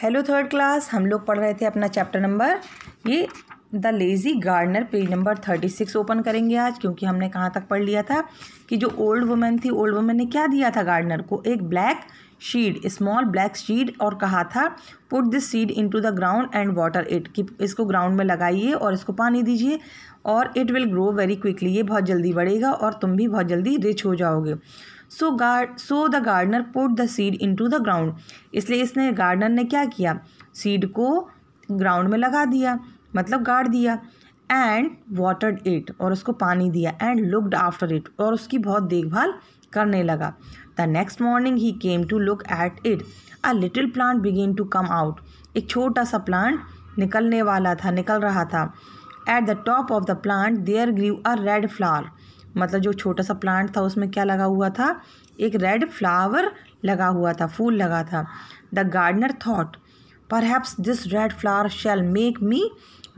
hello third class हम लोग पढ़ रहे थे अपना चैप्टर नंबर ये the lazy gardener page number thirty six open करेंगे आज क्योंकि हमने कहाँ तक पढ़ लिया था कि जो ओल्ड वुमेन थी ओल्ड वुमेन ने क्या दिया था गार्डनर को एक black seed small black seed और कहा था put this seed into the ground and water it कि इसको ग्राउंड में लगाइए और इसको पानी दीजिए और it will grow very quickly ये बहुत जल्दी बढ़ेगा और तुम भी बहुत जल्दी रिच हो जाओगे so guard so the gardener put the seed into the ground इसलिए इसने गार्डनर ने क्या किया सीड को ग्राउंड में लगा दिया मतलब गाड़ दिया एंड वाटर्ड इट और उसको पानी दिया एंड लुकड आफ्टर इट और उसकी बहुत देखभाल करने लगा the next morning he came to look at it a little plant began to come out एक छोटा सा प्लांट निकलने वाला था निकल रहा था at the top of the plant there grew a red flower मतलब जो छोटा सा प्लांट था उसमें क्या लगा हुआ था एक रेड फ्लावर लगा हुआ था फूल लगा था the gardener thought perhaps this red flower shall make me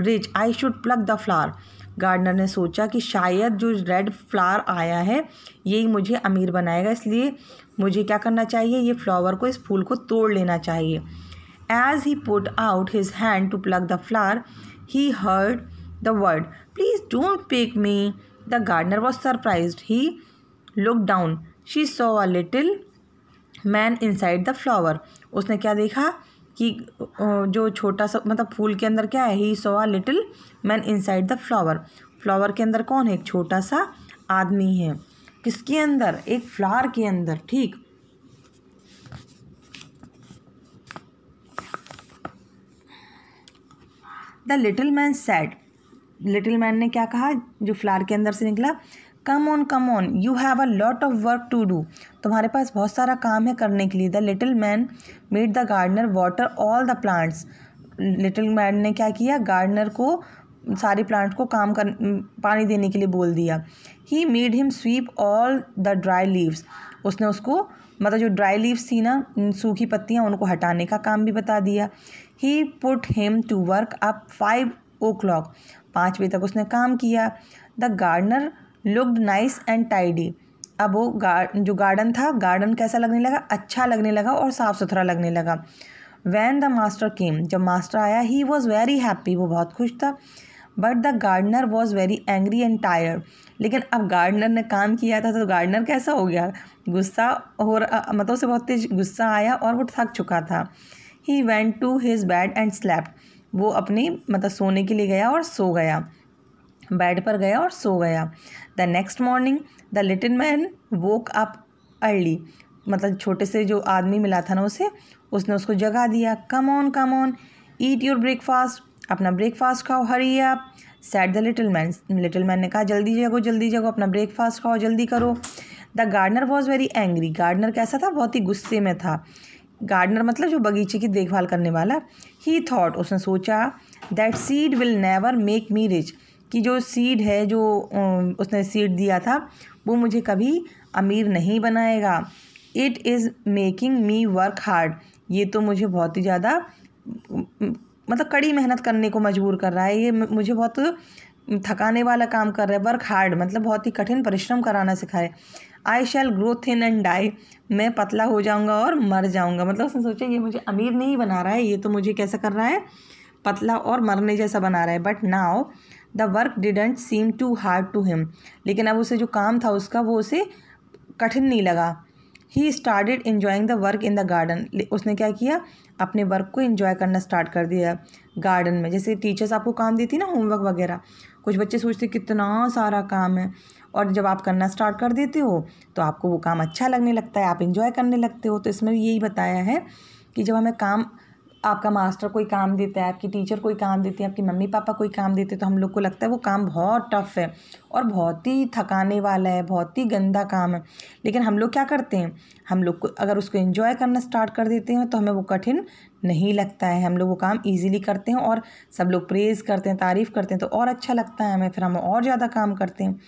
rich I should pluck the flower gardener ने सोचा कि शायद जो रेड फ्लावर आया है यही मुझे अमीर बनाएगा इसलिए मुझे क्या करना चाहिए ये फ्लावर को इस फूल को तोड़ लेना चाहिए as he put out his hand to pluck the flower he heard the word please don't pick me gardener was surprise he look down he saw a little man inside the flower उसने क्या देखा कि जो छोटा सा मतलब फूल के अंदर क्या है he saw a little man inside the flower flower के अंदर कौन है एक छोटा सा आदमी है किसके अंदर एक फ्लावर के अंदर ठीक the little man said little man ने क्या कहा जो फ्लार के अंदर से निकला come on come on you have a lot of work to do तुम्हारे पास बहुत सारा काम है करने के लिए the little man made the gardener water all the plants little man ने क्या किया गार्डनर को सारे प्लांट को काम कर पानी देने के लिए बोल दिया he made him sweep all the dry leaves उसने उसको मतलब जो ड्राई लीव्स थी ना सूखी पत्तियाँ उनको हटाने का काम भी बता दिया he put him to work up five o'clock पाँच बजे तक उसने काम किया the gardener looked nice and tidy अब वो गार जो गार्डन था गार्डन कैसा लगने लगा अच्छा लगने लगा और साफ़ सुथरा लगने लगा वैन द मास्टर केम जब मास्टर आया ही वॉज़ वेरी हैप्पी वो बहुत खुश था but the gardener was very angry and tired लेकिन अब गार्डनर ने काम किया था तो गार्डनर कैसा हो गया गुस्सा हो मतलब उसे बहुत तेज गुस्सा आया और वो थक चुका था he went to his bed and slept वो अपने मतलब सोने के लिए गया और सो गया बेड पर गया और सो गया the next morning the little man woke up early मतलब छोटे से जो आदमी मिला था ना उसे उसने उसको जगा दिया come on come on eat your breakfast अपना ब्रेकफास्ट खाओ hurry up said the little man little man ने कहा जल्दी जगो जल्दी जगो अपना ब्रेकफास्ट खाओ जल्दी करो the gardener was very angry gardener कैसा था बहुत ही गुस्से में था गार्डनर मतलब जो बगीचे की देखभाल करने वाला ही थाट उसने सोचा that seed will never make me rich कि जो सीड है जो उसने सीड दिया था वो मुझे कभी अमीर नहीं बनाएगा it is making me work hard ये तो मुझे बहुत ही ज़्यादा मतलब कड़ी मेहनत करने को मजबूर कर रहा है ये मुझे बहुत थकाने वाला काम कर रहा है वर्क हार्ड मतलब बहुत ही कठिन परिश्रम कराना सिखाए I shall grow thin and die मैं पतला हो जाऊंगा और मर जाऊंगा मतलब उसने सोचा ये मुझे अमीर नहीं बना रहा है ये तो मुझे कैसा कर रहा है पतला और मरने जैसा बना रहा है but now the work didn't seem too hard to him लेकिन अब उसे जो काम था उसका वो उसे कठिन नहीं लगा he started enjoying the work in the garden उसने क्या किया अपने वर्क को इन्जॉय करना स्टार्ट कर दिया गार्डन में जैसे टीचर्स आपको काम देती ना होमवर्क वगैरह कुछ बच्चे सोचते कितना सारा काम है और जब आप करना स्टार्ट कर देते हो तो आपको वो काम अच्छा लगने लगता है आप इन्जॉय करने लगते हो तो इसमें यही बताया है कि जब हमें काम आपका मास्टर कोई काम देता है आपकी टीचर कोई काम देती है आपकी मम्मी पापा कोई काम देते हैं तो हम लोग को लगता है वो काम बहुत टफ है और बहुत ही थकाने वाला है बहुत ही गंदा काम है लेकिन हम लोग क्या करते हैं हम लोग को अगर उसको इन्जॉय करना स्टार्ट कर देते हैं तो हमें वो कठिन नहीं लगता है हम लोग वो काम ईजिली करते हैं और सब लोग प्रेज़ करते हैं तारीफ़ करते हैं तो और अच्छा लगता है हमें फिर हम और ज़्यादा काम करते हैं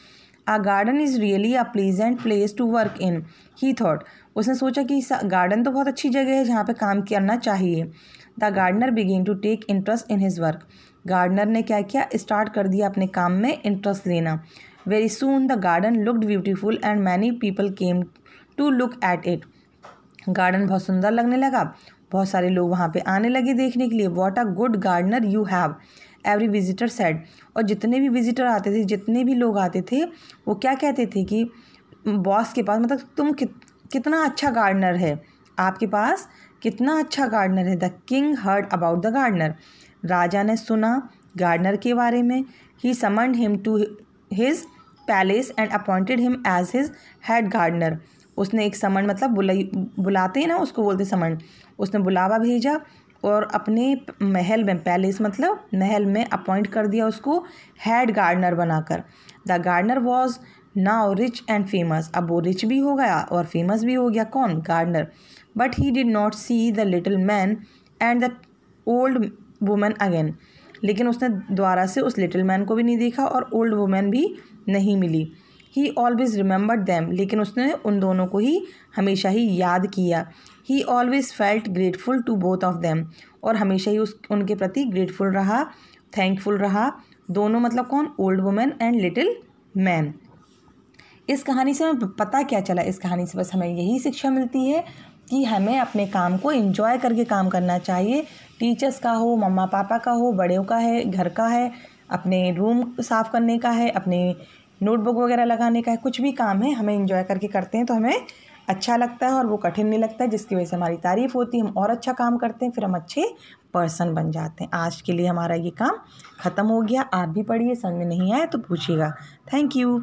a garden is really a pleasant place to work in he thought उसने सोचा कि गार्डन तो बहुत अच्छी जगह है जहाँ पे काम करना चाहिए the gardener began to take interest in his work gardener ने क्या किया स्टार्ट कर दिया अपने काम में इंटरेस्ट लेना very soon the garden looked beautiful and many people came to look at it garden बहुत सुंदर लगने लगा बहुत सारे लोग वहाँ पे आने लगे देखने के लिए what a good gardener you have every visitor said और जितने भी विजिटर आते थे जितने भी लोग आते थे वो क्या कहते थे कि बॉस के पास मतलब तुम कि, कितना अच्छा गार्डनर है आपके पास कितना अच्छा गार्डनर है the king heard about the gardener राजा ने सुना गार्डनर के बारे में he summoned him to his palace and appointed him as his head gardener उसने एक समन मतलब बुलाई बुलाते हैं ना उसको बोलते समन उसने बुलावा भेजा और अपने महल में पैलेस मतलब महल में अपॉइंट कर दिया उसको हेड गार्डनर बनाकर the gardener was now rich and famous अब वो रिच भी हो गया और फेमस भी हो गया कौन gardener but he did not see the little man and the old women again लेकिन उसने दोबारा से उस लिटिल मैन को भी नहीं देखा और ओल्ड वुमेन भी नहीं मिली ही ऑलवेज़ रिमेंबर दैम लेकिन उसने उन दोनों को ही हमेशा ही याद किया he always felt grateful to both of them और हमेशा ही उस उनके प्रति ग्रेटफुल रहा थैंकफुल रहा दोनों मतलब कौन old women and little man इस कहानी से हमें पता क्या चला इस कहानी से बस हमें यही शिक्षा मिलती है कि हमें अपने काम को इन्जॉय करके काम करना चाहिए टीचर्स का हो मम्मा पापा का हो बड़ों का है घर का है अपने रूम साफ़ करने का है अपने नोटबुक वगैरह लगाने का है कुछ भी काम है हमें इंजॉय करके करते हैं तो हमें अच्छा लगता है और वो कठिन नहीं लगता है जिसकी वजह से हमारी तारीफ़ होती है हम और अच्छा काम करते हैं फिर हम अच्छे पर्सन बन जाते हैं आज के लिए हमारा ये काम ख़त्म हो गया आप भी पढ़िए समझ में नहीं आया तो पूछिएगा थैंक यू